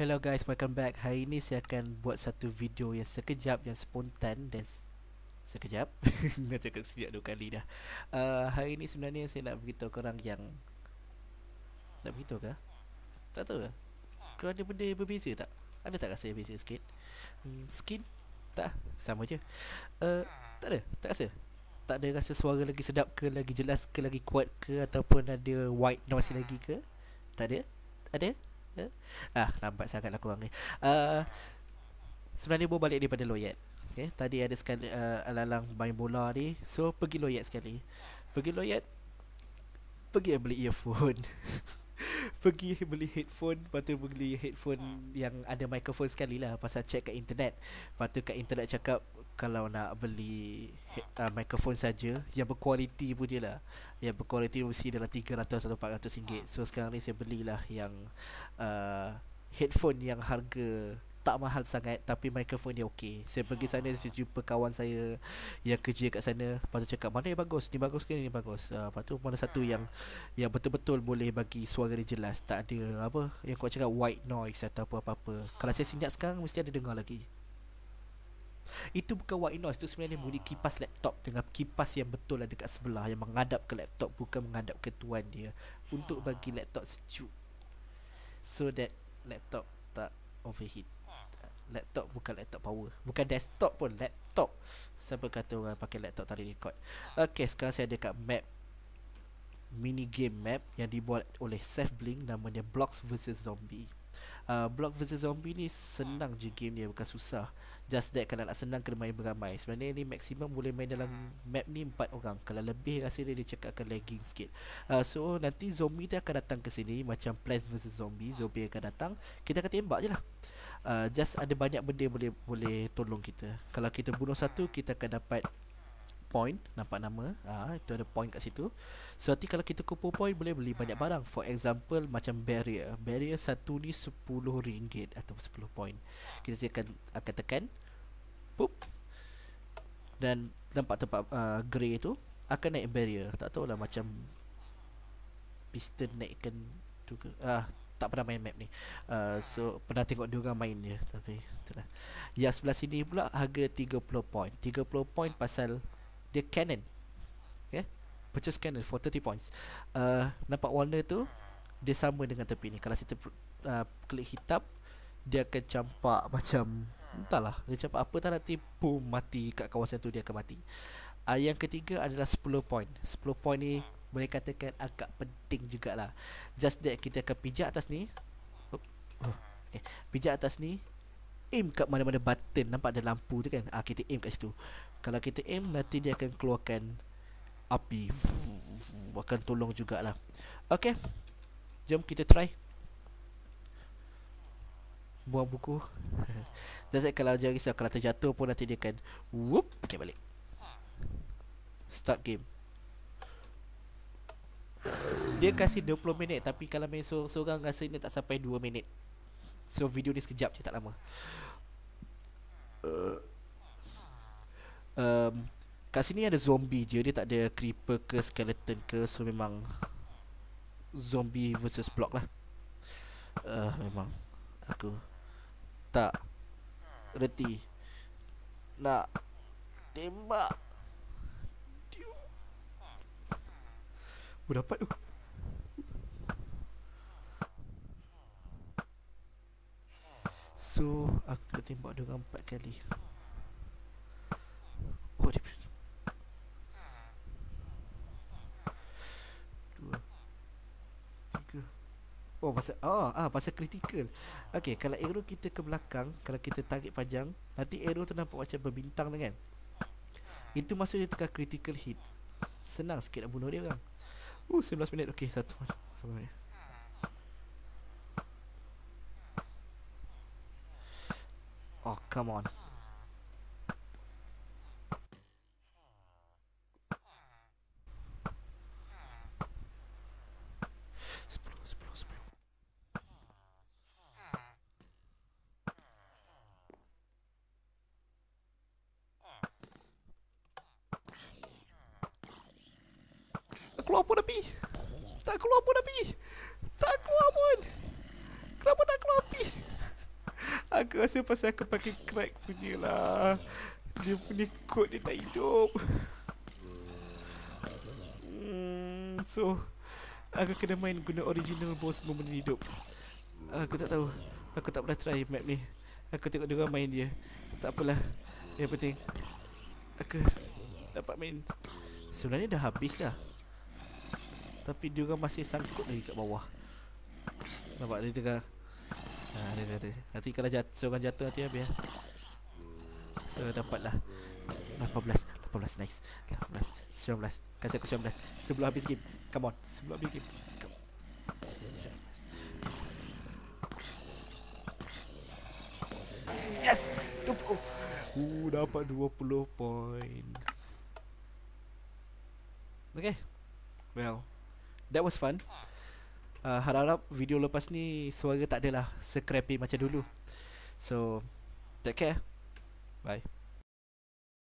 Hello guys, welcome back. Hari ini saya akan buat satu video yang sekejap yang spontan dan sekejap. Nak cakap sekejap dua kali dah. Uh, hari ini sebenarnya saya nak beritahu korang yang tak begitu, ke? Tak tahu ke? Kau ada benda yang berbeza tak? Ada tak rasa yang berbeza sikit? Hmm, skin? Tak, sama je. Uh, tak ada, tak rasa. Tak ada rasa suara lagi sedap ke, lagi jelas ke, lagi kuat ke ataupun ada white noise lagi ke? Tak ada? Ada? Ya? Ah, lambat sangat aku orang ni. Uh, eh, sebenarnya bawa balik daripada Loyet. Okay? Tadi ada sekali uh, alalang main bola ni. So, pergi Loyet sekali. Pergi Loyet. Pergi beli earphone. pergi beli headphone Lepas tu beli headphone Yang ada microphone sekali lah Pasal check kat internet Lepas tu kat internet cakap kalau nak beli uh, microphone saja yang berkualiti pun lah yang berkualiti mesti dalam 300 atau 400 ringgit so sekarang ni saya belilah yang uh, headphone yang harga tak mahal sangat tapi microphone dia okey. Saya pergi sana saya jumpa kawan saya yang kerja kat sana. Lepas tu cakap mana yang bagus? Ni bagus ke ni bagus? Uh, lepas tu mana satu yang yang betul-betul boleh bagi suara dia jelas. Tak ada apa yang kau cakap white noise atau apa-apa. Kalau saya senyap sekarang mesti ada dengar lagi. Itu bukan white noise Itu sebenarnya bunyi kipas laptop Dengan kipas yang betul lah dekat sebelah Yang menghadap ke laptop Bukan menghadap ke tuan dia Untuk bagi laptop sejuk So that laptop tak overheat Laptop bukan laptop power Bukan desktop pun Laptop Siapa kata orang pakai laptop tadi record Okay sekarang saya ada kat map Mini game map Yang dibuat oleh Seth Blink Namanya Blocks vs Zombie uh, Block vs Zombie ni senang je game dia bukan susah Just that kalau nak senang kena main beramai Sebenarnya ni maksimum boleh main dalam hmm. map ni 4 orang Kalau lebih rasa dia dia cakap akan lagging sikit uh, So nanti zombie dia akan datang ke sini Macam Plants vs Zombie Zombie akan datang Kita akan tembak je lah uh, Just ada banyak benda boleh boleh tolong kita Kalau kita bunuh satu kita akan dapat point nampak nama ah ha, itu ada point kat situ so nanti kalau kita kumpul point boleh beli banyak barang for example macam barrier barrier satu ni sepuluh ringgit atau sepuluh point kita akan akan tekan pop dan nampak tempat uh, grey tu akan naik barrier tak tahu lah macam piston naikkan tu ke ah tak pernah main map ni uh, so pernah tengok dia orang main dia, tapi itulah yang sebelah sini pula harga 30 point 30 point pasal dia cannon okay? Purchase cannon for 30 points uh, Nampak warna tu Dia sama dengan tepi ni Kalau kita uh, klik hitam Dia akan campak macam Entahlah Dia campak apa tak nanti Boom mati kat kawasan tu dia akan mati uh, Yang ketiga adalah 10 point 10 point ni boleh katakan agak penting jugalah Just that kita akan pijak atas ni oh, okay. Pijak atas ni aim kat mana-mana button nampak ada lampu tu kan ah kita aim kat situ kalau kita aim nanti dia akan keluarkan api akan tolong jugalah okey jom kita try buang buku Jadi kalau jangan risau kalau terjatuh pun nanti dia akan whoop okay, balik start game dia kasih 20 minit tapi kalau main seorang-seorang rasa ini tak sampai 2 minit So video ni sekejap je tak lama uh. um, Kat sini ada zombie je Dia tak ada creeper ke skeleton ke So memang Zombie versus block lah uh, Memang Aku Tak Reti Nak Tembak Berapa tu? So aku kena tembak dia orang empat kali Oh dia punya Dua Tiga Oh pasal oh, ah, pasal critical Okay kalau arrow kita ke belakang Kalau kita target panjang Nanti arrow tu nampak macam berbintang lah kan Itu maksudnya dia tekan critical hit Senang sikit nak bunuh dia orang Oh, 19 minit Okay satu Sama-sama Oh, come on. Tak keluar pun api Tak keluar pun api Aku rasa pasal aku pakai crack punya lah Dia punya kod dia tak hidup hmm, So Aku kena main guna original boss sebelum benda hidup Aku tak tahu Aku tak pernah try map ni Aku tengok dia orang main dia Tak apalah Yang penting Aku dapat main Sebenarnya dah habis lah Tapi dia orang masih sangkut lagi kat bawah Nampak dia tengah Ha, ada, ada, ada. Nanti kalau jatuh, seorang jatuh nanti habis ya. So dapatlah 18 18 nice 18 19 Kasih aku 19 Sebelum habis game Come on Sebelum habis game Yes 20 Uh dapat 20 point Okay Well That was fun Ah, harap-harap video lepas ni suara tak adalah secrappy macam dulu. So, take care. Bye.